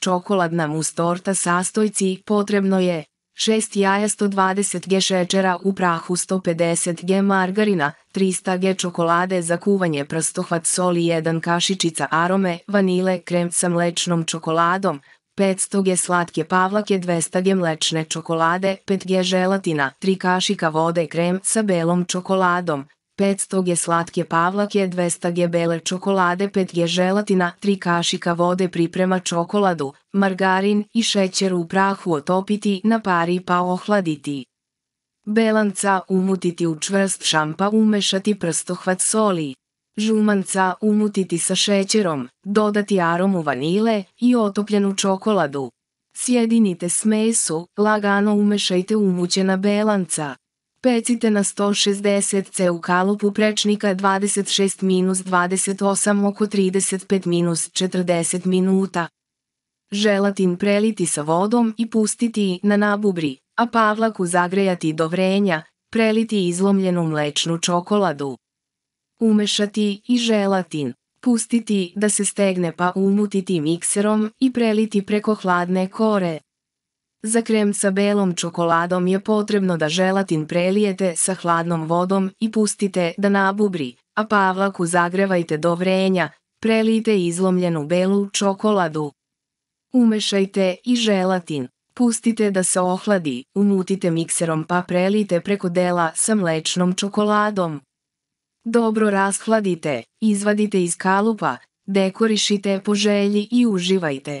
čokoladna mus torta sastojci, potrebno je 6 jaja 120 g šećera u prahu 150 g margarina, 300 g čokolade za kuvanje prstohvat soli 1 kašičica arome, vanile, krem sa mlečnom čokoladom, 500 g slatke pavlake, 200 g mlečne čokolade, 5 g želatina, 3 kašika vode krem sa belom čokoladom, 500 g slatke pavlake, 200 g bele čokolade, 5 g želatina, 3 kašika vode priprema čokoladu, margarin i šećer u prahu otopiti na pari pa ohladiti. Belanca umutiti u čvrst šampa umešati prstohvat soli. Žumanca umutiti sa šećerom, dodati aromu vanile i otopljenu čokoladu. Sjedinite smesu, lagano umešajte umućena belanca. Pecite na 160 C u kalupu prečnika 26-28 oko 35-40 minuta. Želatin preliti sa vodom i pustiti na nabubri, a pavlaku zagrejati do vrenja, preliti izlomljenu mlečnu čokoladu. Umešati i želatin, pustiti da se stegne pa umutiti mikserom i preliti preko hladne kore. Za krem sa belom čokoladom je potrebno da želatin prelijete sa hladnom vodom i pustite da nabubri, a pavlaku zagrevajte do vrenja, prelijte izlomljenu belu čokoladu. Umešajte i želatin. Pustite da se ohladi, umutite mikserom pa prelijte preko dela sa mlečnom čokoladom. Dobro rashladite, izvadite iz kalupa, dekorišite po želji i uživajte.